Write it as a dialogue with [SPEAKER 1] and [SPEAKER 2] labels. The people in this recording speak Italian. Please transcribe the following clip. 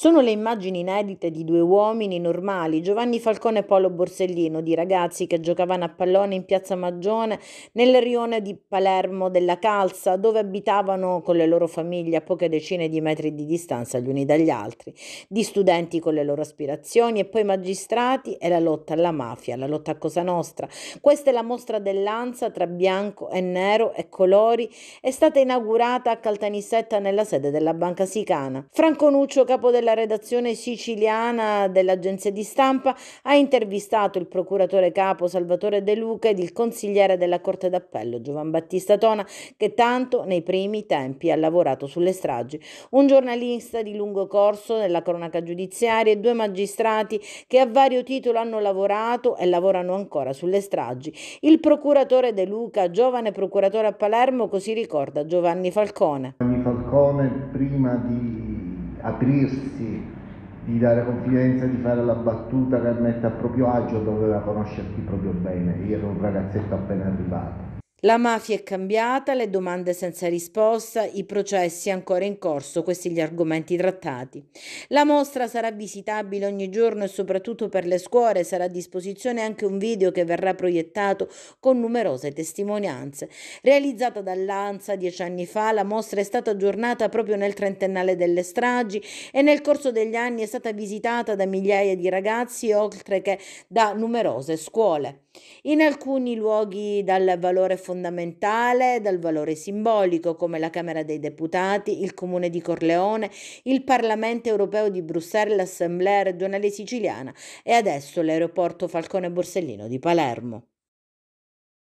[SPEAKER 1] Sono le immagini inedite di due uomini normali, Giovanni Falcone e Paolo Borsellino, di ragazzi che giocavano a pallone in piazza Maggione nel rione di Palermo della Calza, dove abitavano con le loro famiglie a poche decine di metri di distanza gli uni dagli altri, di studenti con le loro aspirazioni e poi magistrati e la lotta alla mafia, la lotta a Cosa Nostra. Questa è la mostra dell'Anza tra bianco e nero e colori, è stata inaugurata a Caltanissetta nella sede della Banca Sicana. Franco Nuccio, capo della della redazione siciliana dell'agenzia di stampa ha intervistato il procuratore capo Salvatore De Luca ed il consigliere della Corte d'Appello Giovan Battista Tona che tanto nei primi tempi ha lavorato sulle stragi, un giornalista di lungo corso nella cronaca giudiziaria e due magistrati che a vario titolo hanno lavorato e lavorano ancora sulle stragi. Il procuratore De Luca, giovane procuratore a Palermo, così ricorda Giovanni Falcone. Giovanni Falcone prima di aprirsi, di dare confidenza, di fare la battuta che mette a proprio agio doveva conoscerti proprio bene. Io ero un ragazzetto appena arrivato la mafia è cambiata, le domande senza risposta, i processi ancora in corso, questi gli argomenti trattati. La mostra sarà visitabile ogni giorno e soprattutto per le scuole sarà a disposizione anche un video che verrà proiettato con numerose testimonianze. Realizzata dall'ANSA dieci anni fa, la mostra è stata aggiornata proprio nel trentennale delle stragi e nel corso degli anni è stata visitata da migliaia di ragazzi oltre che da numerose scuole. In alcuni luoghi dal valore fondamentale dal valore simbolico come la Camera dei Deputati, il Comune di Corleone, il Parlamento europeo di Bruxelles, l'Assemblea regionale siciliana e adesso l'aeroporto Falcone Borsellino di Palermo.